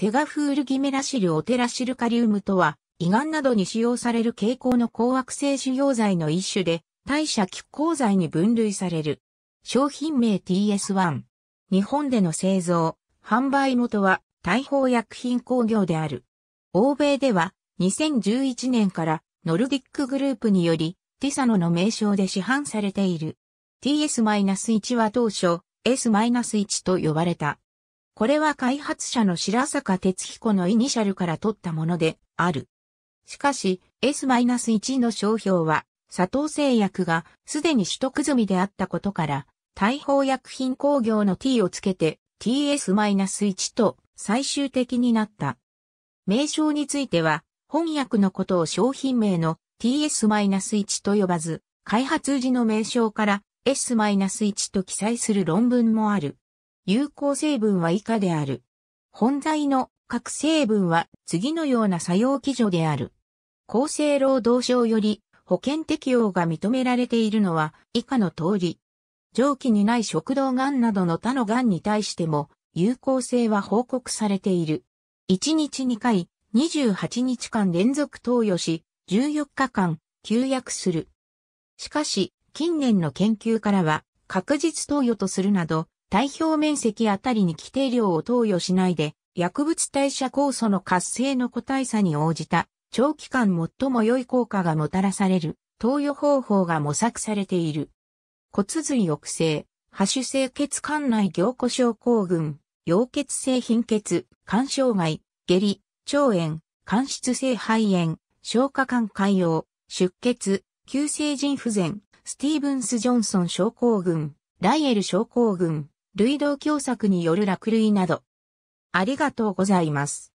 テガフールギメラシルオテラシルカリウムとは、胃がんなどに使用される蛍光の抗悪性腫瘍剤の一種で、代謝気候剤に分類される。商品名 TS1。日本での製造、販売元は大砲薬品工業である。欧米では2011年からノルディックグループによりティサノの名称で市販されている。TS-1 は当初 S-1 と呼ばれた。これは開発者の白坂哲彦のイニシャルから取ったものである。しかし、S-1 の商標は、佐藤製薬がすでに取得済みであったことから、大砲薬品工業の t をつけて ts-1 と最終的になった。名称については、翻訳のことを商品名の ts-1 と呼ばず、開発時の名称から s-1 と記載する論文もある。有効成分は以下である。本材の各成分は次のような作用基準である。厚生労働省より保険適用が認められているのは以下の通り。上記にない食道がんなどの他のがんに対しても有効性は報告されている。1日2回、28日間連続投与し、14日間休薬する。しかし、近年の研究からは確実投与とするなど、体表面積あたりに規定量を投与しないで、薬物代謝酵素の活性の個体差に応じた、長期間最も良い効果がもたらされる、投与方法が模索されている。骨髄抑制、波種性血管内凝固症候群、溶血性貧血、肝障害、下痢、腸炎、肝質性肺炎、消化管潰瘍、出血、急性腎不全、スティーブンス・ジョンソン症候群、ライエル症候群、類同共作による落類など。ありがとうございます。